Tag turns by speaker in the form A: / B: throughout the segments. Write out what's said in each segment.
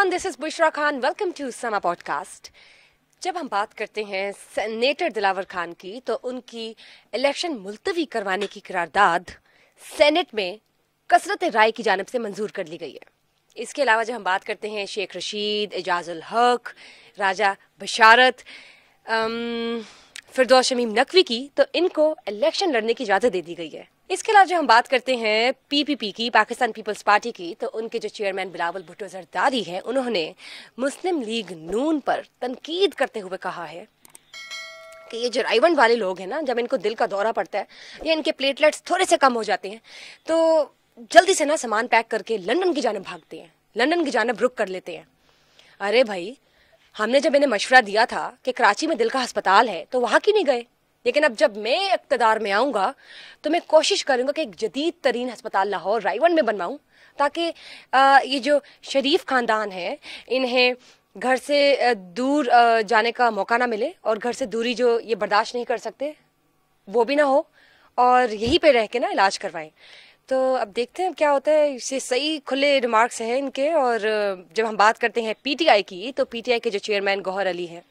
A: Everyone this is Bushra Khan welcome to Samaa podcast जब हम बात करते हैं सेनेटर दिलावर खान की तो उनकी इलेक्शन मुलतवी करवाने की करारदाद सेनेट में कसरत राय की जानब से मंजूर कर ली गई है इसके अलावा जब हम बात करते हैं शेख रशीद एजाजुल हक राजा बशारत फिरदौस शमीम नकवी की तो इनको इलेक्शन लड़ने की इजाज़त दे दी गई है इसके अलावा जो हम बात करते हैं पीपीपी की पाकिस्तान पीपल्स पार्टी की तो उनके जो चेयरमैन बिलावल भुट्टो जरदारी हैं उन्होंने मुस्लिम लीग नून पर तनकीद करते हुए कहा है कि ये जो राइवन वाले लोग हैं ना जब इनको दिल का दौरा पड़ता है या इनके प्लेटलेट्स थोड़े से कम हो जाते हैं तो जल्दी से ना सामान पैक करके लंदन की जानब भागते हैं लंदन की जानब रुक कर लेते हैं अरे भाई हमने जब इन्हें मशवरा दिया था कि कराची में दिल का अस्पताल है तो वहाँ क्यों नहीं गए लेकिन अब जब मैं इकतदार में आऊँगा तो मैं कोशिश करूँगा कि एक जदीद तरीन अस्पताल लाहौर रायवन में बनवाऊँ ताकि ये जो शरीफ ख़ानदान है इन्हें घर से दूर जाने का मौका ना मिले और घर से दूरी जो ये बर्दाश्त नहीं कर सकते वो भी ना हो और यहीं पे रह के ना इलाज करवाएं तो अब देखते हैं क्या होता है इसे सही खुले रिमार्क्स हैं इनके और जब हम बात करते हैं पीटीआई की तो पीटीआई के जो चेयरमैन गौहर अली हैं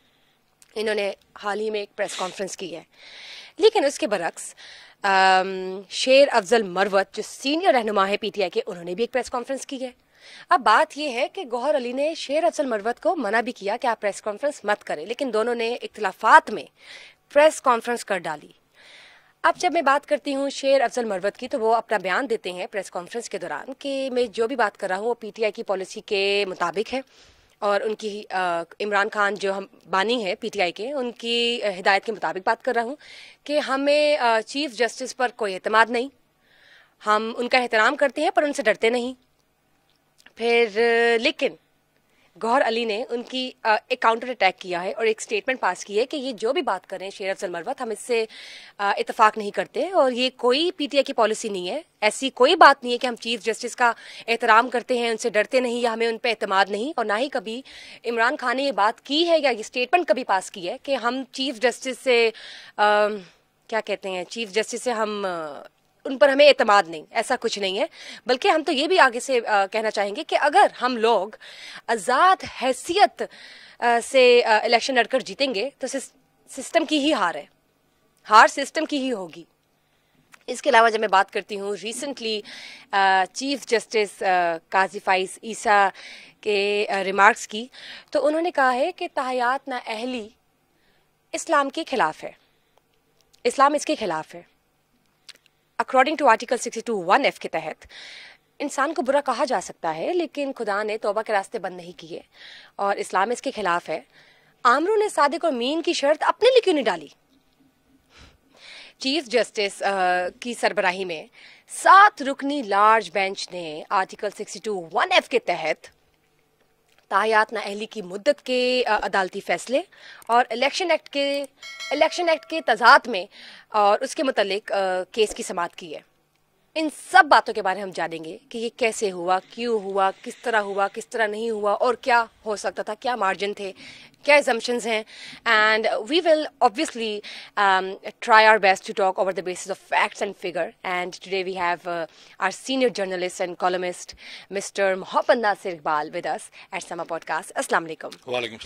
A: इन्होंने हाल ही में एक प्रेस कॉन्फ्रेंस की है लेकिन उसके बरक्स शेर अफजल मरवत जो सीनियर रहनुमा है पीटीआई के उन्होंने भी एक प्रेस कॉन्फ्रेंस की है अब बात यह है कि गौहर अली ने शेर अफजल मरवत को मना भी किया कि आप प्रेस कॉन्फ्रेंस मत करें लेकिन दोनों ने इख्तलाफात में प्रेस कॉन्फ्रेंस कर डाली अब जब मैं बात करती हूँ शेर अफजल मरवत की तो वो अपना बयान देते हैं प्रेस कॉन्फ्रेंस के दौरान कि मैं जो भी बात कर रहा हूँ वो पीटीआई की पॉलिसी के मुताबिक है और उनकी इमरान खान जो हम बानी है पीटीआई के उनकी हिदायत के मुताबिक बात कर रहा हूँ कि हमें चीफ जस्टिस पर कोई अतमाद नहीं हम उनका एहतराम करते हैं पर उनसे डरते नहीं फिर लेकिन गौहर अली ने उनकी एक काउंटर अटैक किया है और एक स्टेटमेंट पास की है कि ये जो भी बात करें शेर अफजल मरवत हम इससे इतफाक नहीं करते और ये कोई पीटीआई की पॉलिसी नहीं है ऐसी कोई बात नहीं है कि हम चीफ जस्टिस का एहतराम करते हैं उनसे डरते नहीं या हमें उन पर अतमाद नहीं और ना ही कभी इमरान खान ने ये बात की है या ये स्टेटमेंट कभी पास की है कि हम चीफ जस्टिस से आ, क्या कहते हैं चीफ जस्टिस से हम उन पर हमें एतमाद नहीं ऐसा कुछ नहीं है बल्कि हम तो ये भी आगे से आ, कहना चाहेंगे कि अगर हम लोग आज़ाद हैसियत आ, से इलेक्शन लड़कर जीतेंगे तो सिस, सिस्टम की ही हार है हार सिस्टम की ही होगी इसके अलावा जब मैं बात करती हूँ recently chief justice Qazi Faez Isa के रिमार्क्स की तो उन्होंने कहा है कि तहयात ना अहली इस्लाम के खिलाफ है इस्लाम इसके खिलाफ है according to article sixty two one F के तहत इंसान को बुरा कहा जा सकता है लेकिन खुदा ने तोबा के रास्ते बंद नहीं किए और इस्लाम इसके खिलाफ है आमरू ने सादिक और मीन की शर्त अपने लिए क्यों नहीं डाली चीफ जस्टिस की सरबराही में सात रुकनी लार्ज बेंच ने आर्टिकल 62 वन एफ के तहत ना नाअहली की मुद्दत के अदालती फैसले और इलेक्शन एक्ट के इलेक्शन एक्ट के तजाद में और उसके मतलब केस की समात की है इन सब बातों के बारे में हम जानेंगे कि ये कैसे हुआ क्यों हुआ किस तरह हुआ किस तरह नहीं हुआ और क्या हो सकता था क्या मार्जिन थे क्या एजम्पन हैं and we will obviously try our best to talk over the basis of facts and figure and today we have our senior journalist and columnist mister Mohammad Nasir Iqbal with us at Samaa podcast असलम वालेकुम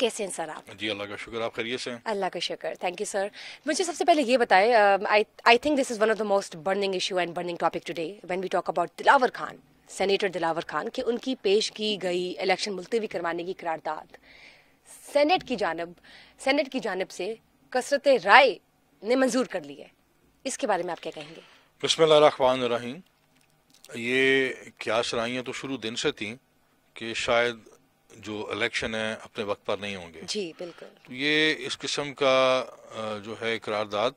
A: कैसे हैं sir आप
B: जी अल्लाह का शुक्र आप खैरियत से
A: अल्लाह का शुक्र थैंक यू सर मुझे सबसे पहले ये बताएं I think this is one of the most burning issue and burning topic today when we talk about Dilawar Khan senator Dilawar Khan कि उनकी पेश की गई इलेक्शन मुलतवी करवाने की करारदाद सेनेट की जानब सेनेट की जानब से कसरत राय ने मंजूर कर ली है इसके बारे में आप क्या कहेंगे
B: बसमान रहीम ये क्या सराइयाँ तो शुरू दिन से थी कि शायद जो इलेक्शन है अपने वक्त पर नहीं होंगे जी बिल्कुल तो ये इस किस्म का जो है करारदाद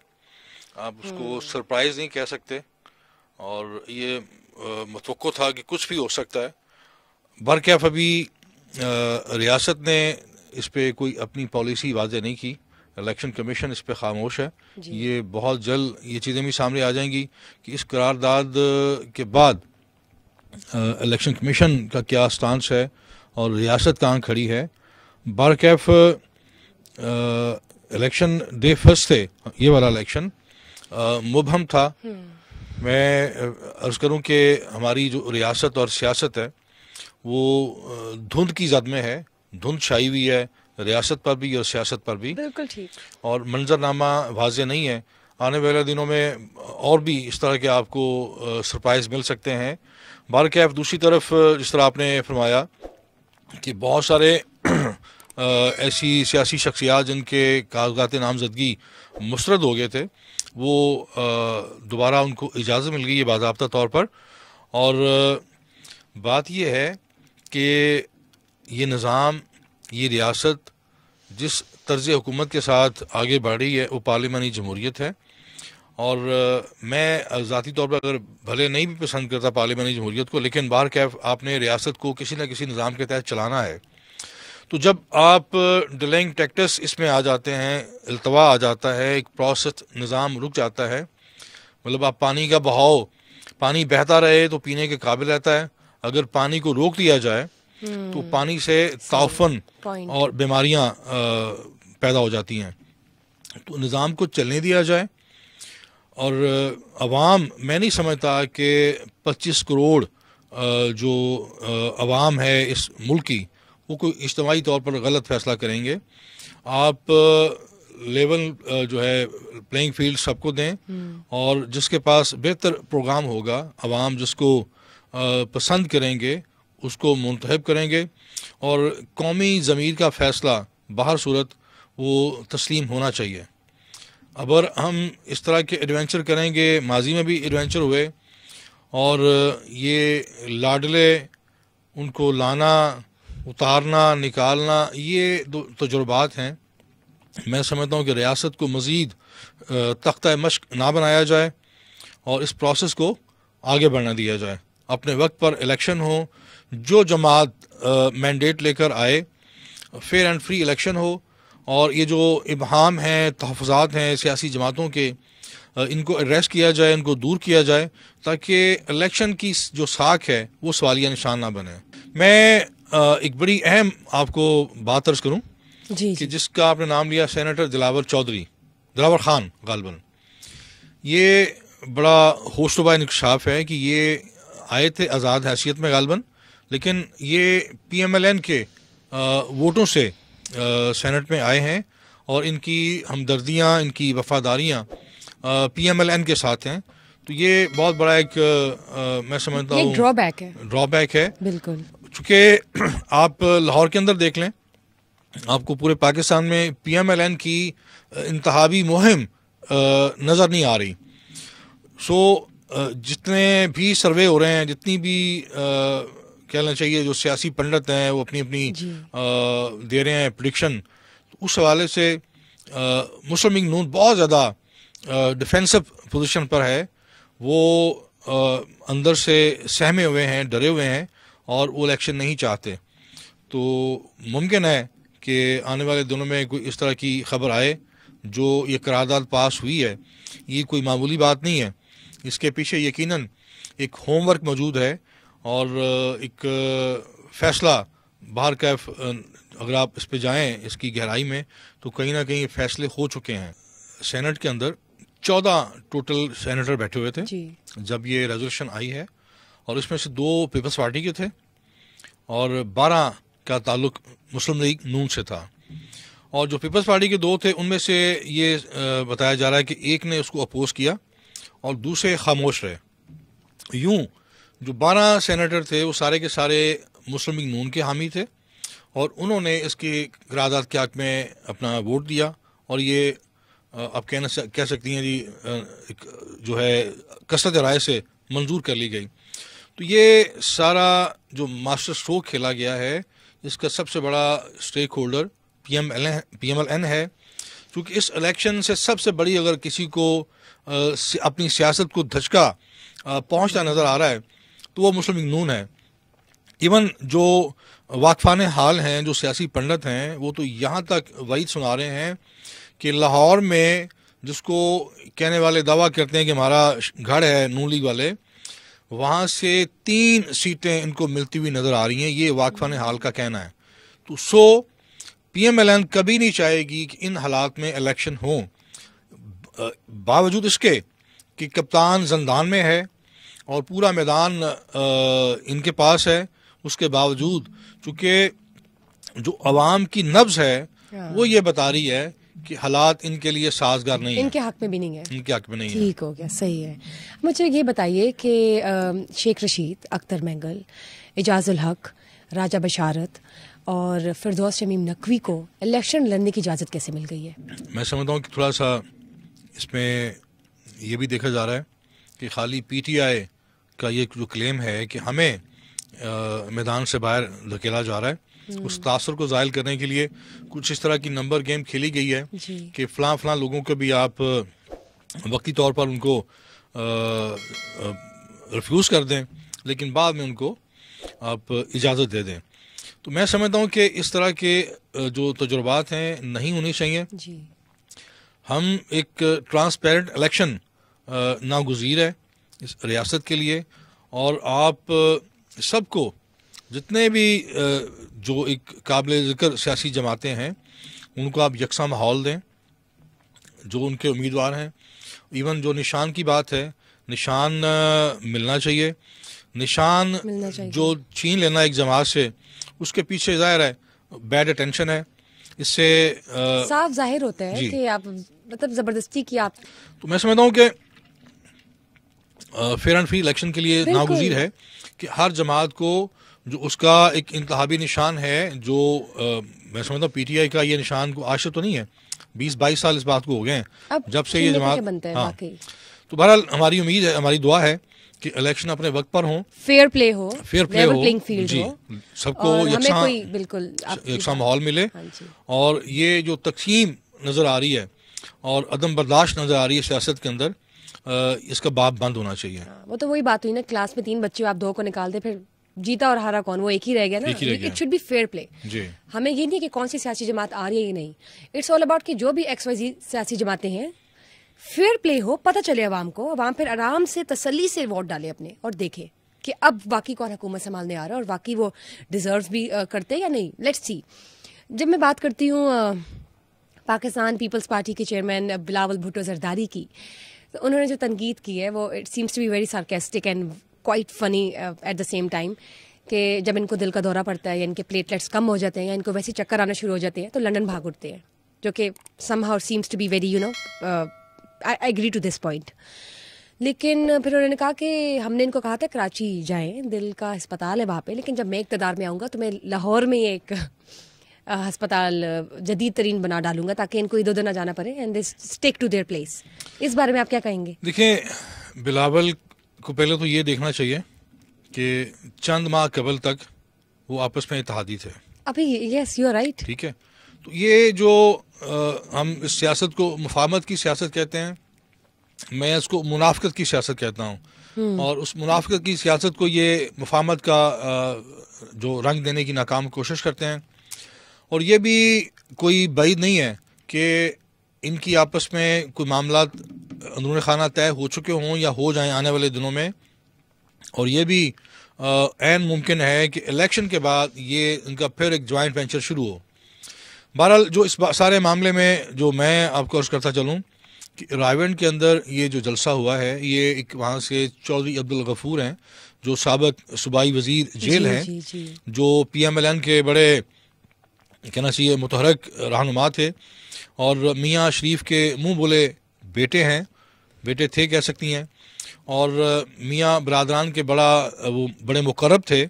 B: आप उसको सरप्राइज हम्म। नहीं कह सकते और ये मतवक़ था कि कुछ भी हो सकता है बरकैफ अभी रियासत ने इस पर कोई अपनी पॉलिसी वाजे नहीं की इलेक्शन कमीशन इस पर खामोश है ये बहुत जल्द ये चीज़ें भी सामने आ जाएंगी कि इस करारदाद के बाद इलेक्शन कमीशन का क्या स्टांस है और रियासत कहाँ खड़ी है बार कैफ इलेक्शन डे फर्स्ट थे ये वाला इलेक्शन मुबहम था हम्म। मैं अर्ज़ करूँ कि हमारी जो रियासत और सियासत है वो धुंध की जद में है धुंध छाई हुई है रियासत पर भी और सियासत पर भी बिल्कुल ठीक और मंजरनामा वाज नहीं है आने वाले दिनों में और भी इस तरह के आपको सरप्राइज मिल सकते हैं बार कैफ दूसरी तरफ जिस तरह आपने फरमाया कि बहुत सारे ऐसी सियासी शख्सियात जिनके कागजात नामजदगी मुस्रद हो गए थे वो दोबारा उनको इजाज़त मिल गई है बाबा तौर पर और बात यह है कि ये निज़ाम ये रियासत जिस तर्ज हुकूमत के साथ आगे बढ़ रही है वो पार्लिमानी जमहूरीत है और मैं ज़ाती तौर पर अगर भले नहीं भी पसंद करता पार्लियामानी जमहूरीत को लेकिन बार कैफ आपने रियासत को किसी न किसी निज़ाम के तहत चलाना है तो जब आप डिलेंग टैक्टस इसमें आ जाते हैं अल्तवा आ जाता है एक प्रोसेस निज़ाम रुक जाता है मतलब आप पानी का बहाव पानी बहता रहे तो पीने के काबिल रहता है अगर पानी को रोक दिया जाए हम्म। तो पानी से ताफन और बीमारियाँ पैदा हो जाती हैं तो निज़ाम को चलने दिया जाए और आवाम मैं नहीं समझता कि 25 करोड़ जो आवाम है इस मुल्क की वो कोई इज्तमाही तौर पर गलत फैसला करेंगे आप लेवल जो है प्लेइंग फील्ड सबको दें हम्म। और जिसके पास बेहतर प्रोग्राम होगा आवाम जिसको पसंद करेंगे उसको मंतब करेंगे और कौमी ज़मीर का फ़ैसला बाहर सूरत वो तस्लीम होना चाहिए अगर हम इस तरह के एडवेंचर करेंगे माजी में भी एडवेंचर हुए और ये लाडले उनको लाना उतारना निकालना ये दो तजुर्बात हैं मैं समझता हूँ कि रियासत को मज़ीद तख्ता मश्क ना बनाया जाए और इस प्रोसेस को आगे बढ़ना दिया जाए अपने वक्त पर इलेक्शन हो जो जमात मैंडेट लेकर आए फेयर एंड फ्री इलेक्शन हो और ये जो इबहम हैं तहफ़ात हैं सियासी जमातों के इनको एड्रेस किया जाए इनको दूर किया जाए ताकि इलेक्शन की जो साख है वो सवालिया निशान ना बने मैं एक बड़ी अहम आपको बात अर्ज करूँ कि जिसका आपने नाम लिया सेनेटर दिलावर चौधरी दिलावर ख़ान गालबन ये बड़ा होशुबा इनकशाफ है कि ये आए थे आज़ाद हैसियत में गालबन लेकिन ये पी एम एल एन के वोटों से सेनेट में आए हैं और इनकी हमदर्दियाँ इनकी वफ़ादारियाँ पी एम एल एन के साथ हैं तो ये बहुत बड़ा एक आ, मैं समझता हूँ
A: ड्रॉबैक है ड्रॉबैक है बिल्कुल
B: चूँकि आप लाहौर के अंदर देख लें आपको पूरे पाकिस्तान में पी एम एल एन की इंतहाबी मुहिम नज़र नहीं आ रही सो जितने भी सर्वे हो रहे हैं जितनी भी आ, कहना चाहिए जो सियासी पंडित हैं वो अपनी अपनी दे रहे हैं प्रडिक्शन तो उस हवाले से मुस्लिम लीग नून बहुत ज़्यादा डिफेंसिव पोजीशन पर है वो आ, अंदर से सहमे हुए हैं डरे हुए हैं और वो इलेक्शन नहीं चाहते तो मुमकिन है कि आने वाले दिनों में कोई इस तरह की खबर आए जो ये करारदाद पास हुई है ये कोई मामूली बात नहीं है इसके पीछे यकीनन एक होमवर्क मौजूद है और एक फैसला बाहर का अगर आप इस पर जाएं इसकी गहराई में तो कहीं ना कहीं फैसले हो चुके हैं सेनेट के अंदर चौदह टोटल सेनेटर बैठे हुए थे जब ये रेजोल्यूशन आई है और इसमें से दो पीपल्स पार्टी के थे और बारह का ताल्लुक मुस्लिम लीग नून से था और जो पीपल्स पार्टी के दो थे उनमें से ये बताया जा रहा है कि एक ने उसको अपोज किया और दूसरे खामोश रहे यूं जो बारह सेनेटर थे वो सारे के सारे मुस्लिम लीग नून के हामी थे और उन्होंने इसकी करारदाद के हक में अपना वोट दिया और ये आप कहना कह सकती हैं जी जो है कसरत राय से मंजूर कर ली गई तो ये सारा जो मास्टर स्ट्रोक खेला गया है इसका सबसे बड़ा stakeholder P M L P M L N है क्योंकि इस इलेक्शन से सबसे बड़ी अगर किसी को अपनी सियासत को धचका पहुंचता नज़र आ रहा है तो वो मुस्लिम नून है इवन जो वाकफान हाल हैं जो सियासी पंडित हैं वो तो यहाँ तक वही सुना रहे हैं कि लाहौर में जिसको कहने वाले दावा करते हैं कि हमारा घर है नूली लीग वाले वहाँ से तीन सीटें इनको मिलती हुई नज़र आ रही हैं ये वाकफान हाल का कहना है तो so P M L N कभी नहीं चाहेगी कि इन हालात में इलेक्शन हो बावजूद इसके कि कप्तान जंदान में है और पूरा मैदान इनके पास है उसके बावजूद चूंकि जो आवाम की नब्ज है हाँ। वो ये बता रही है कि हालात इनके लिए साजगार नहीं इनके
A: हक में भी नहीं है
B: इनके हक में नहीं है ठीक
A: हो गया सही है मुझे ये बताइए कि शेख रशीद अख्तर मैंगल एजाजुल हक राजा बशारत और फिरदौस शमीम नकवी को इलेक्शन लड़ने की इजाज़त कैसे मिल गई है
B: मैं समझता हूँ कि थोड़ा सा इसमें यह भी देखा जा रहा है कि खाली पीटीआई का ये जो क्लेम है कि हमें आ, मैदान से बाहर धकेला जा रहा है हम्म। उस तासर को ज़ायल करने के लिए कुछ इस तरह की नंबर गेम खेली गई है कि फ़ला फलां लोगों को भी आप वक्ती तौर पर उनको रिफ्यूज़ कर दें लेकिन बाद में उनको आप इजाज़त दे दें तो मैं समझता हूँ कि इस तरह के जो तजुर्बात हैं नहीं होने चाहिए जी। हम एक ट्रांसपेरेंट इलेक्शन नागजीर है इस रियासत के लिए और आप सबको जितने भी जो एक काबिल ज़िक्र सियासी जमातें हैं उनको आप यकसा माहौल दें जो उनके उम्मीदवार हैं इवन जो निशान की बात है निशान मिलना चाहिए निशान चाहिए। जो छीन लेना एक जमात से उसके पीछे जाहिर है बैड अटेंशन है इससे
A: साफ जाहिर होता है कि आप मतलब ज़बरदस्ती की आप
B: तो मैं समझता हूँ कि फेयर एंड फ्री इलेक्शन के लिए नागजीर है कि हर जमात को जो उसका एक इंतहाबी निशान है जो आ, मैं समझता हूँ आई का ये निशान को आशा तो नहीं है बीस बाईस साल इस बात को हो गए हैं जब से ये जमात हाँ तो बहरहाल हमारी उम्मीद है हमारी दुआ है कि इलेक्शन अपने वक्त पर हो
A: फेयर प्ले हो फेयर प्ले हो जी सबको बिल्कुल
B: माहौल मिले हाँ और ये जो तकसीम नज़र आ रही है और अदम बर्दाश्त नज़र आ रही है सियासत के अंदर इसका बाप बंद होना चाहिए हाँ,
A: वो तो वही बात हुई ना क्लास में तीन बच्चे आप दो को निकाल दे फिर जीता और हारा कौन वो एक ही रह गया ना it should be fair play हमें ये नहीं कि कौन सी सियासी जमात आ रही है नहीं इट्स ऑल अबाउट कि जो भी एक्स वाई जी सियासी जमातें हैं फेयर प्ले हो पता चले अवाम को अवाम फिर आराम से तसली से वोट डाले अपने और देखे कि अब वाकई कौन हुकूमत संभालने आ रहा है और वाकई वो डिजर्व भी करते या नहीं लेट्स सी जब मैं बात करती हूँ पाकिस्तान पीपल्स पार्टी के चेयरमैन बिलावल भुट्टो जरदारी की तो उन्होंने जो तनकीद की है वो it seems to be very sarcastic and quite funny at the same time कि जब इनको दिल का दौरा पड़ता है या इनके प्लेटलेट्स कम हो जाते हैं या इनको वैसे चक्कर आना शुरू हो जाते हैं तो लंडन भाग उठते हैं जो कि somehow seems to be very you know I agree to this point लेकिन फिर उन्होंने कहा कि हमने इनको कहा था कराची जाएं दिल का अस्पताल है वहाँ पे लेकिन जब मैं इकतदार में आऊँगा तो मैं लाहौर में एक अस्पताल जदीद तरीन बना डालूंगा ताकि इनको इधर उधर ना जाना पड़े and they to their place इस बारे में आप क्या कहेंगे
B: देखिए बिलावल को पहले तो ये देखना चाहिए कि चंद माह कबल तक वो आपस में इतिहादी थे
A: अभी यस यू आर राइट
B: ठीक है तो ये जो आ, हम इस सियासत को मुफामत की सियासत कहते हैं मैं इसको मुनाफ्त की सियासत कहता हूँ हम्म। और उस मुनाफ़त की सियासत को ये मुफामत का आ, जो रंग देने की नाकाम कोशिश करते हैं और ये भी कोई बाइद नहीं है कि इनकी आपस में कोई मामला अंदरून खाना तय हो चुके हों या हो जाएं आने वाले दिनों में और ये भी एन मुमकिन है कि इलेक्शन के बाद ये इनका फिर एक जॉइंट वेंचर शुरू हो बहरहाल जो इस सारे मामले में जो मैं आपको अर्ज़ करता चलूँ कि रायवेंड के अंदर ये जो जलसा हुआ है ये एक वहाँ से चौधरी अब्दुल गफूर हैं जो सबक सूबाई वजीर जेल हैं जो पी एम एल एन के बड़े कहना चाहिए मुतहरक रहनुमा थे और मियाँ शरीफ के मुँह बोले बेटे हैं बेटे थे कह सकती हैं और मियाँ बरदरान के बड़ा वो बड़े मुकरब थे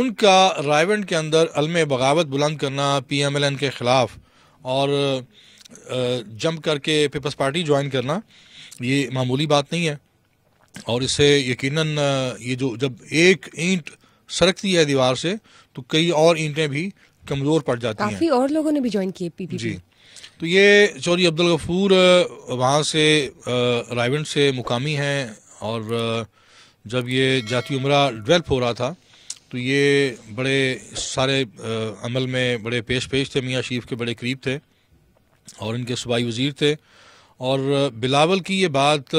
B: उनका रायवंड के अंदर अलम बगावत बुलंद करना पी एम एल एन के ख़िलाफ़ और जंप करके पीपल्स पार्टी ज्वाइन करना ये मामूली बात नहीं है और इससे यकीनन ये जो जब एक ईंट सरकती है दीवार से तो कई और ईंटें भी कमज़ोर पड़ जाती हैं काफ़ी
A: और लोगों ने भी ज्वाइन किए पीपीपी जी
B: तो ये चौधरी अब्दुल गफूर वहाँ से रायवंड से मुकामी हैं और जब ये जाती उम्र डेवलप हो रहा था तो ये बड़े सारे अमल में बड़े पेश पेश थे मियाँ शरीफ के बड़े करीब थे और इनके सूबाई वज़ीर थे और बिलावल की ये बात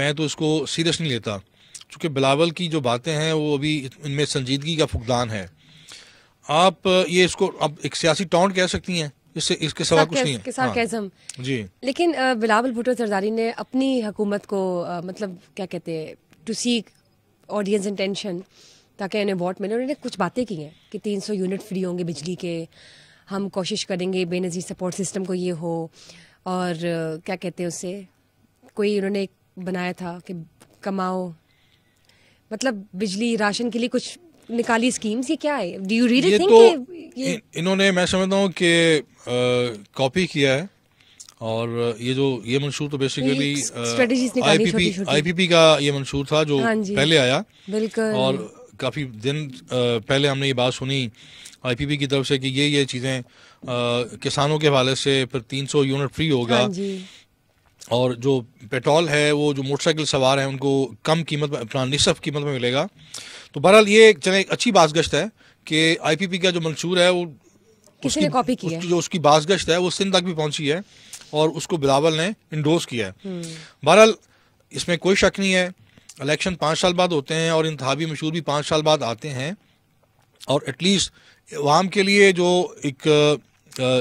B: मैं तो इसको सीरियस नहीं लेता चूँकि बिलावल की जो बातें हैं वो अभी इनमें संजीदगी का फुकदान है आप ये इसको आप एक सियासी टॉन्ट कह सकती हैं इससे इसके सवा कुछ नहीं है हाँ। जी
A: लेकिन बिलावल भुटो सरदारी ने अपनी हुकूमत को आ, मतलब क्या कहते हैं टू सीक ऑडियंस इंटेंशन ताकि उन्हें वोट मिले उन्होंने कुछ बातें की हैं कि 300 यूनिट फ्री होंगे बिजली के हम कोशिश करेंगे बेनज़ीर सपोर्ट सिस्टम को ये हो और क्या कहते हैं उससे कोई उन्होंने बनाया था कि कमाओ मतलब बिजली राशन के लिए कुछ निकाली स्कीम्स ये क्या है डू यू रियली थिंक तो
B: इन्होंने मैं समझता हूँ कि कॉपी किया है और ये जो ये मंशूर तो बेसिकली आईपीपी आईपीपी का ये मंशूर था जो हाँ पहले आया बिल्कुल और काफ़ी दिन पहले हमने ये बात सुनी आईपीपी की तरफ से कि ये ये चीज़ें किसानों के हवाले से फिर 300 यूनिट फ्री होगा हाँ और जो पेट्रोल है वो जो मोटरसाइकिल सवार हैं उनको कम कीमत में अपना निसफ कीमत में मिलेगा तो बहरहाल ये चले एक अच्छी बास गश्त है कि आईपीपी का जो मंशूर है वो उसकी कॉपी की है जो उसकी बास गश्त है वो सिंध तक भी पहुंची है और उसको बिलावल ने इंडोज किया है हम्म। बहरहाल इसमें कोई शक नहीं है इलेक्शन पाँच साल बाद होते हैं और इंतबी मशहूर भी पाँच साल बाद आते हैं और एटलीस्ट अवाम के लिए जो एक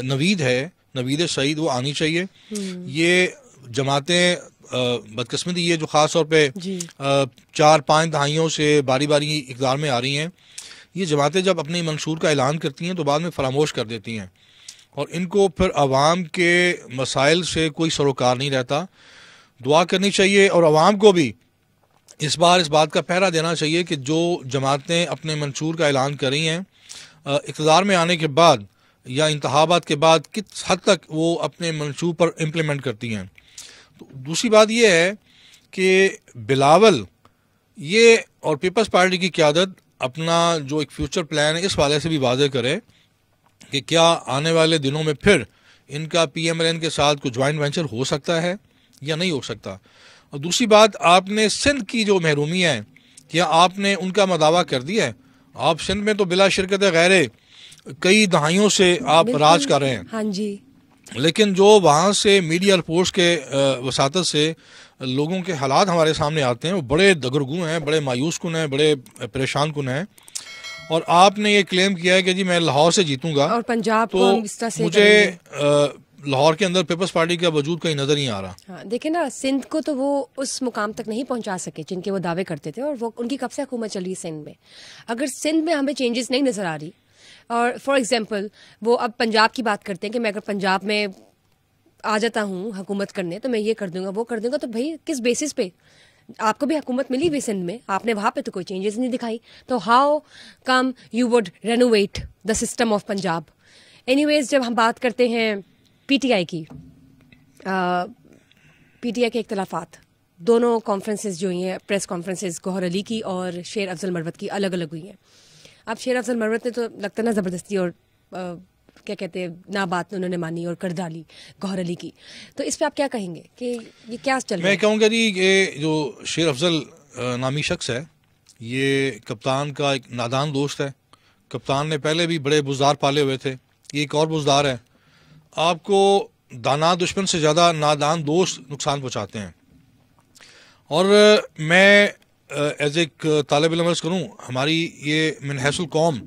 B: नवीद है नवीद सईद वो आनी चाहिए
A: हम्म। ये
B: जमातें बदकस्मती ये जो ख़ास तौर पर चार पाँच दहाइयों से बारी बारी इकदार में आ रही हैं ये जमातें जब अपने मंसूर का ऐलान करती हैं तो बाद में फरामोश कर देती हैं और इनको फिर आवाम के मसाइल से कोई सरोकार नहीं रहता दुआ करनी चाहिए और आवाम को भी इस बार इस बात का पहरा देना चाहिए कि जो जमातें अपने मंसूर का ऐलान करी हैं इकतदार में आने के बाद या इंतबात के बाद किस हद तक वो अपने मनसूब पर इम्प्लीमेंट करती हैं तो दूसरी बात यह है कि बिलावल ये और पीपल्स पार्टी की क्यादत अपना जो एक फ्यूचर प्लान है इस वाले से भी वाजह करे कि क्या आने वाले दिनों में फिर इनका पी एम एल एन के साथ कोई ज्वाइंट वेंचर हो सकता है या नहीं हो सकता और दूसरी बात आपने सिंध की जो महरूमी है क्या आपने उनका मदावा कर दिया है आप सिंध में तो बिला शिरकत गैर कई दहाइयों से आप राज कर रहे हैं हाँ जी लेकिन जो वहाँ से मीडिया रिपोर्ट्स के वसात से लोगों के हालात हमारे सामने आते हैं वो बड़े दगरगु हैं बड़े मायूस कन हैं बड़े परेशान कन हैं और आपने ये क्लेम किया है कि जी मैं लाहौर से जीतूंगा और
A: पंजाब तो को मुझे
B: लाहौर के अंदर पीपल्स पार्टी का वजूद कहीं नजर नहीं आ रहा
A: हाँ, देखे ना सिंध को तो वो उस मुकाम तक नहीं पहुंचा सके जिनके वो दावे करते थे और वो उनकी कब से हुकूमत चल रही है सिंध में अगर सिंध में हमें चेंजेस नहीं नजर आ रही और फॉर एग्जांपल वो अब पंजाब की बात करते हैं कि मैं अगर पंजाब में आ जाता हूँ हुकूमत करने तो मैं ये कर दूंगा वो कर दूंगा तो भाई किस बेसिस पे आपको भी हुकूमत मिली हुई सिंध में आपने वहां पे तो कोई चेंजेस नहीं दिखाई तो how come you would renovate the system of Punjab anyways जब हम बात करते हैं पीटीआई की पीटीआई के इख्तलाफात दोनों कॉन्फ्रेंसेस जो हुई हैं प्रेस कॉन्फ्रेंसेस गौहर अली की और शेर अफजल मरवत की अलग अलग हुई हैं अब शेर अफजल मरवत ने तो लगता ना ज़बरदस्ती और आ, क्या कहते हैं ना बात उन्होंने मानी और कर डाली गौर अली की तो इस पर आप क्या कहेंगे कि ये क्या चल मैं कहूँगा
B: जी ये जो शेर अफजल नामी शख्स है ये कप्तान का एक नादान दोस्त है कप्तान ने पहले भी बड़े बुजदार पाले हुए थे ये एक और बुजदार है आपको दाना दुश्मन से ज़्यादा नादान दोस्त नुकसान पहुँचाते हैं और मैं एज एक तालब इलमर्ज़ करूँ हमारी ये मिनहसल कौम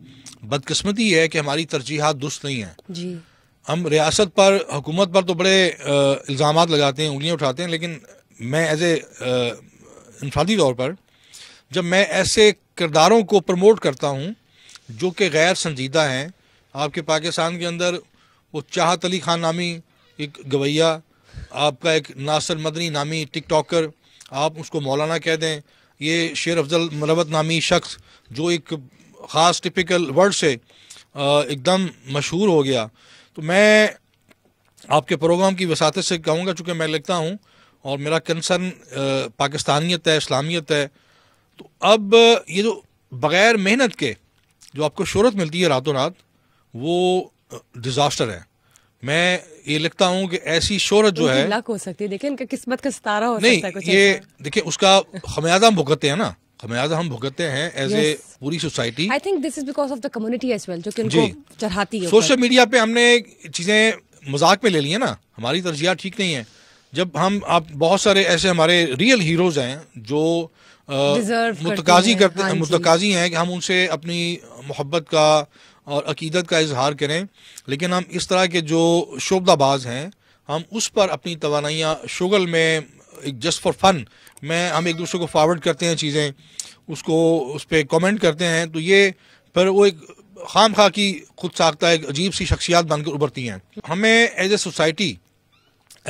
B: बदकस्मती है कि हमारी तरजीहत दुरुस्त नहीं है जी हम रियासत पर हुकूमत पर तो बड़े इल्ज़ाम लगाते हैं उंगलियाँ उठाते हैं लेकिन मैं एज ए इंफादी तौर पर जब मैं ऐसे किरदारों को प्रमोट करता हूँ जो कि गैर संजीदा हैं आपके पाकिस्तान के अंदर वो चाहत अली खान नामी एक गवैया आपका एक नासर मदनी नामी टिक आप उसको मौलाना कह दें ये शेर अफजल मरवत नामी शख्स जो एक ख़ास टिपिकल वर्ड से एकदम मशहूर हो गया तो मैं आपके प्रोग्राम की वसात से कहूँगा चूँकि मैं लिखता हूँ और मेरा कंसर्न पाकिस्तानियत है इस्लामियत है तो अब ये जो बग़ैर मेहनत के जो आपको शहरत मिलती है रातों रात वो डिज़ास्टर है मैं ये लिखता हूँ कि ऐसी शोहरत जो है
A: लक हो सकती है देखिए इनका किस्मत का सितारा हो नहीं, सकता है कुछ ये
B: देखिए उसका खमियाजा हम भुगतते हैं ना खमियाजा हम भुगतते हैं एज ए पूरी society
A: I think this is because of the community as well जो कि इनको चढ़ाती है सोशल
B: मीडिया पे हमने चीजें मजाक में ले ली है ना हमारी तरजीहत ठीक नहीं है जब हम आप बहुत सारे ऐसे हमारे रियल हीरोज हैं जो मुतकाजी करते हैं हाँ मुतकाजी हैं कि हम उनसे अपनी मोहब्बत का और अकीदत का इजहार करें लेकिन हम इस तरह के जो शोबदाबाज हैं हम उस पर अपनी तोानाइयाँ शुगल में एक जस्ट फॉर फन में हम एक दूसरे को फॉरवर्ड करते हैं चीज़ें उसको उस पर कमेंट करते हैं तो ये पर वो एक खाम खा की खुद साख्ता एक अजीब सी शख्सियात बनकर उभरती हैं हमें एज ए सोसाइटी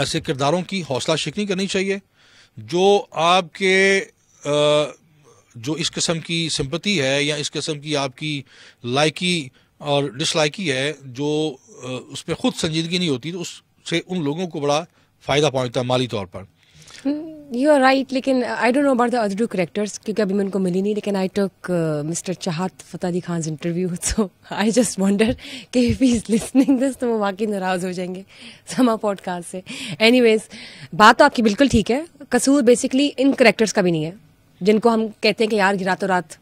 B: ऐसे किरदारों की हौसला शिकनी करनी चाहिए जो आपके जो इस किस्म की सिंपति है या इस किस्म की आपकी लाइकी और डिसलाइकी है जो उस पर खुद संजीदगी नहीं होती तो उससे उन लोगों को बड़ा फ़ायदा पहुंचता है माली तौर पर
A: यू आर राइट लेकिन I don't know about the other two characters क्योंकि अभी मैं उनको मिली नहीं लेकिन आई took Mr Chahat Fateh Ali Khan interview so I just wonder कि इफ इज़ लिसनिंग दिस तो वो वाकई नाराज़ हो जाएंगे समा पॉडकास्ट से एनी बात तो आपकी बिल्कुल ठीक है कसूर बेसिकली इन करेक्टर्स का भी नहीं है जिनको हम कहते हैं कि यार गिरा तो रात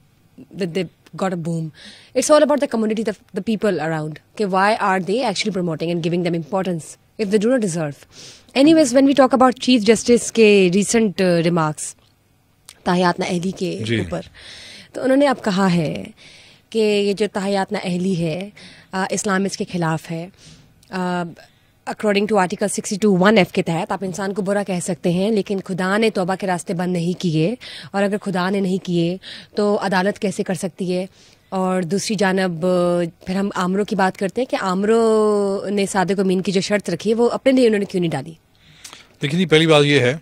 A: they got a boom it's all about the community the people around कि why are they actually promoting and giving them importance if they do not deserve any ways when we talk about chief justice के recent remarks ताहियातना अहली के ऊपर तो उन्होंने अब कहा है कि ये जो ताहियातना अहली है इस्लामिक्स uh, के खिलाफ है uh, according to article sixty two one F के तहत आप इंसान को बुरा कह सकते हैं लेकिन खुदा ने तोबा के रास्ते बंद नहीं किए और अगर खुदा ने नहीं किए तो अदालत कैसे कर सकती है और दूसरी जानब फिर हम आमरों की बात करते हैं कि आमरों ने सादे को मीन की जो शर्त रखी है वो अपने लिए उन्होंने क्यों नहीं डाली
B: देखिए पहली बात यह है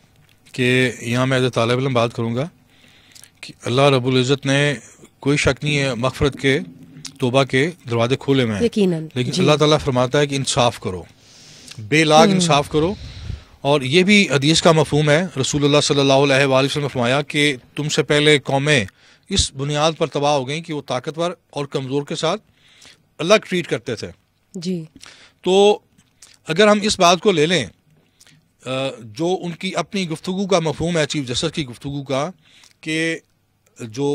B: कि यहाँ मैं एज तालब इलम बात करूँगा कि अल्लाह रबुल्ज़त ने कोई शक नहीं है मगफरत के तोबा के दरवाजे खोले में यकीनन लेकिन अल्लाह ताला फरमाता है कि इंसाफ करो बेलाग हम्म। इंसाफ करो और ये भी हदीस का मफहम है रसूल सल्ला ने फरमाया कि तुमसे पहले कौमें इस बुनियाद पर तबाह हो गई कि वो ताकतवर और कमज़ोर के साथ अलग ट्रीट करते थे जी तो अगर हम इस बात को ले लें जो उनकी अपनी गुफ्तु का मफहम है चीफ जस्टिस की गुफ्तु का कि जो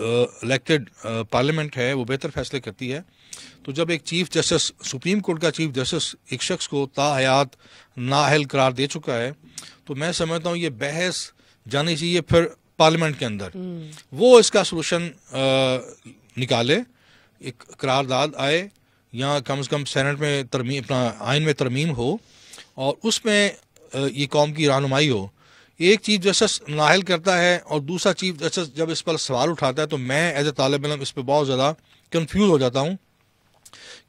B: इलेक्टेड पार्लियामेंट है वो बेहतर फैसले करती है तो जब एक चीफ जस्टिस सुप्रीम कोर्ट का चीफ जस्टिस एक शख्स को ताहयात नाहल करार दे चुका है तो मैं समझता हूँ ये बहस जानी चाहिए फिर पार्लियामेंट के अंदर हम्म। वो इसका सोलूशन निकाले एक करारदाद आए या कम से कम सेनेट में तरमी अपना आइन में तरमीम हो और उसमें ये कौम की रहनुमाई हो एक चीफ जस्टिस नाहल करता है और दूसरा चीफ जस्टिस जब इस पर सवाल उठाता है तो मैं एज ए तालब इलम इस पर बहुत ज़्यादा कन्फ्यूज़ हो जाता हूँ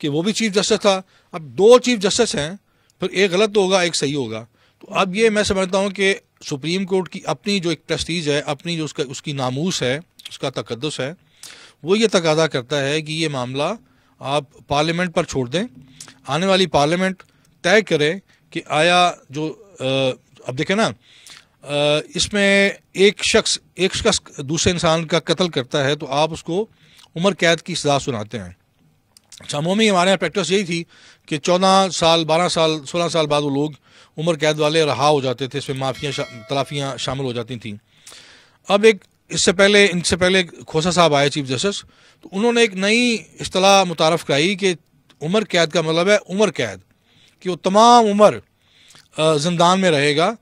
B: कि वो भी चीफ जस्टिस था अब दो चीफ जस्टिस हैं फिर एक गलत होगा एक सही होगा तो अब ये मैं समझता हूँ कि सुप्रीम कोर्ट की अपनी जो एक प्रस्तीज है अपनी जो उसका उसकी नामूस है उसका तकदस है वो ये तकादा करता है कि ये मामला आप पार्लियामेंट पर छोड़ दें आने वाली पार्लियामेंट तय करे कि आया जो आ, अब देखें ना इसमें एक शख्स एक शख्स दूसरे इंसान का कत्ल करता है तो आप उसको उम्र कैद की सजा सुनाते हैं अच्छा अमूमी हमारे यहाँ प्रैक्टिस यही थी कि चौदह साल बारह साल सोलह साल बाद वो लोग उम्र कैद वाले रहा हो जाते थे इसमें माफियाँ शा, तलाफियाँ शामिल हो जाती थीं अब एक इससे पहले इनसे पहले खोसा साहब आए चीफ जस्टिस तो उन्होंने एक नई अतलाह मुतारफ़ कराई कि उम्र कैद का मतलब है उम्र कैद कि वो तमाम उम्र जिंदान में रहेगा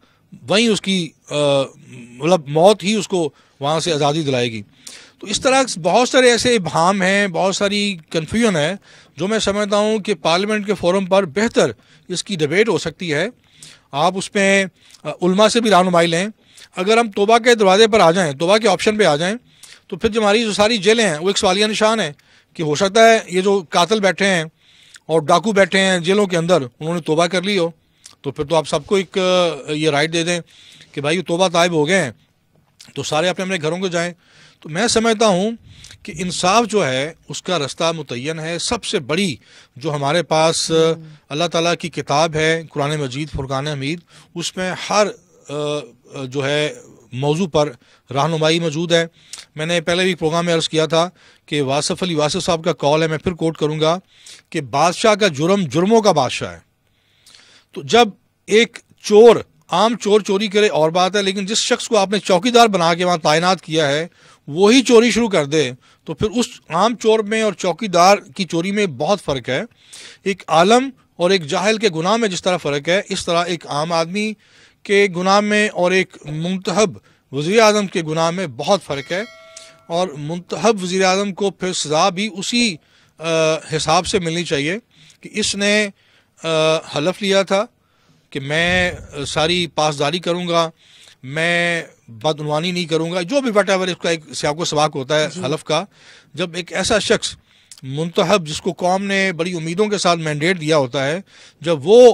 B: वहीं उसकी मतलब मौत ही उसको वहाँ से आज़ादी दिलाएगी तो इस तरह बहुत सारे ऐसे भाम हैं बहुत सारी कन्फ्यूजन है जो मैं समझता हूँ कि पार्लियामेंट के फोरम पर बेहतर इसकी डिबेट हो सकती है आप उसमें उल्मा से भी रहनुमाई लें अगर हम तोबा के दरवाजे पर आ जाएं तोबा के ऑप्शन पे आ जाएं तो फिर जो हमारी जो सारी जेलें हैं वो एक सवालिया निशान है कि हो सकता है ये जो कातल बैठे हैं और डाकू बैठे हैं जेलों के अंदर उन्होंने तोबा कर ली हो तो फिर तो आप सबको एक ये राइट दे दें कि भाई तोबा तायब हो गए हैं तो सारे अपने अपने घरों को जाएं तो मैं समझता हूँ कि इंसाफ जो है उसका रास्ता मुतन है सबसे बड़ी जो हमारे पास अल्लाह ताला की किताब है कुरान मजीद फुरकान हमीद उसमें हर जो है मौजू पर रहनुमाई मौजूद है मैंने पहले भी प्रोग्राम में अर्ज़ किया था कि वासफ़ अली वासफ़ साहब का कॉल है मैं फिर कोट करूँगा कि बादशाह का जुर्म जुर्मों का बादशाह है तो जब एक चोर आम चोर चोरी करे और बात है लेकिन जिस शख्स को आपने चौकीदार बना के वहाँ तैनात किया है वही चोरी शुरू कर दे तो फिर उस आम चोर में और चौकीदार की चोरी में बहुत फ़र्क है एक आलम और एक जाहिल के गुनाह में जिस तरह फ़र्क है इस तरह एक आम आदमी के गुनाह में और एक मुंतहब वज़ी अजम के गुनाह में बहुत फ़र्क है और मुंतहब वज़ी अजम को फिर सज़ा भी उसी हिसाब से मिलनी चाहिए कि इसने हलफ लिया था कि मैं सारी पासदारी करूँगा मैं बदनवानी नहीं करूँगा जो भी बटा वर इसका एक सियाको सवाक होता है हलफ का जब एक ऐसा शख्स मुंतहब जिसको कौम ने बड़ी उम्मीदों के साथ मैंडेट दिया होता है जब वो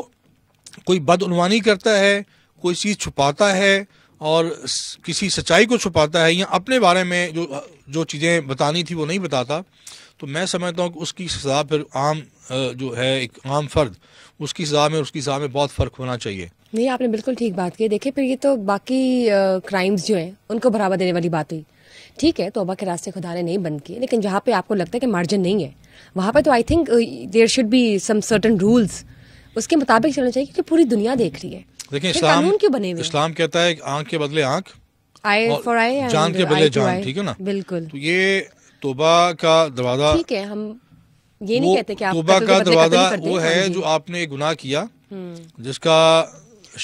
B: कोई बदनवानी करता है कोई चीज़ छुपाता है और किसी सच्चाई को छुपाता है या अपने बारे में जो जो चीज़ें बतानी थी वो नहीं बताता तो मैं समझता हूँ कि उसकी सजा फिर आम जो है एक आम फ़र्द उसकी सज़ा में उसकी सज़ा में बहुत फ़र्क होना चाहिए
A: नहीं आपने बिल्कुल ठीक बात की देखिए फिर ये तो बाकी क्राइम्स जो हैं उनको बढ़ावा देने वाली बात हुई ठीक है तोबा के रास्ते खुदा ने नहीं बंद किए लेकिन जहाँ पे आपको लगता है कि मार्जिन नहीं है वहाँ पे तो I think there should be some certain rules उसके मुताबिक चलना चाहिए क्योंकि पूरी दुनिया देख रही है
B: देखिए इस्लाम क्यों बने हुए इस्लाम कहता है आंख के बदले आंख
A: आई फॉर आई जान के बदले जान
B: ठीक है ना बिल्कुल तो ये तोबा का दरवाजा
A: ठीक है हम ये नहीं कहते कि आप तोबा का दरवाजा वो है हाँ
B: जो आपने गुनाह किया हम्म। जिसका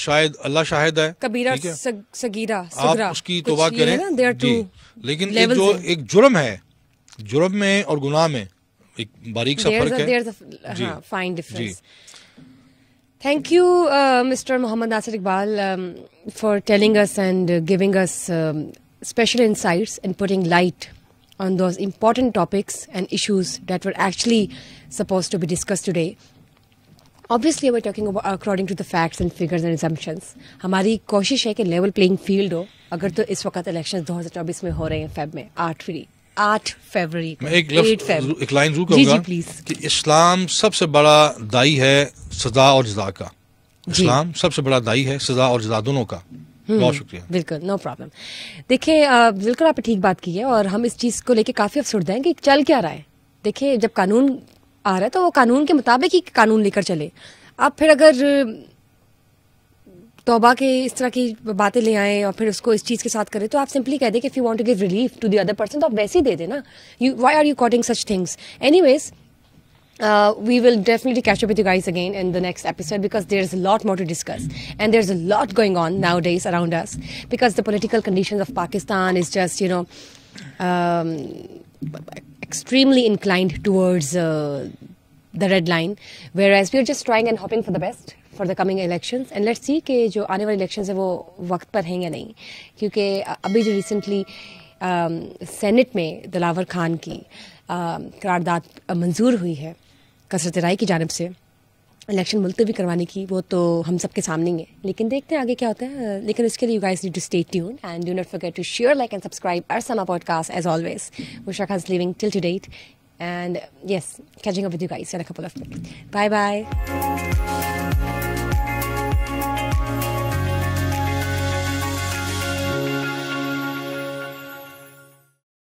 B: शायद अल्लाह शाहिद है कबीरा
A: सगीरा आप उसकी तोबा करें लेकिन एक जो
B: एक जुर्म है जुर्म में और गुनाह में एक बारीक सा फर्क है fine
A: thank you Mr Mohammad Nasir Iqbal for telling us and giving us special insights and putting light on those important topics and issues that were actually supposed to be discussed today. Obviously, we're talking about according to the facts and figures and assumptions. हमारी कोशिश है कि level playing field हो अगर तो इस वक्त election 2024 में हो रहे हैं फेब में आठवीं आठ फरवरी एक लफ्ज एक
B: लाइन जरूर कहूंगा प्लीज कि इस्लाम सबसे बड़ा दाई है सजा और जजा का इस्लाम सबसे बड़ा दाई है सजा और जजा दोनों का
A: बहुत हम्म, शुक्रिया बिल्कुल नो प्रॉब्लम देखिए बिल्कुल आपने ठीक बात की है और हम इस चीज़ को लेके काफ़ी अफसरद हैं कि चल क्या रहा है देखिए जब कानून आ रहा है तो वो कानून के मुताबिक ही कानून लेकर चले आप फिर अगर तोबा के इस तरह की बातें ले आए और फिर उसको इस चीज़ के साथ करें तो आप सिंपली कह दें कि if you want to give relief to the other person तो आप वैसे ही दे देना you why are you quoting such things any uh, we will definitely catch up with you guys again in the next episode because there's a lot more to discuss and there's a lot going on nowadays around us because the political conditions of Pakistan is just you know um, extremely inclined towards uh, the red line whereas we're just trying and hoping for the best for the coming elections and let's see that the वाले elections है वो on time हैं या नहीं recently अभी जो recently senate um, में दिलावर खान की manzoor um, मंजूर हुई कसरत राय की जानब से इलेक्शन मुलतवी करवाने की वो तो हम सबके सामने ही है लेकिन देखते हैं आगे क्या होता है लेकिन इसके लिए you guys need to stay tune and do not forget to share like and subscribe our समा podcast as always Usha Khan living till to date and yes catching up with you guys in a couple of bye bye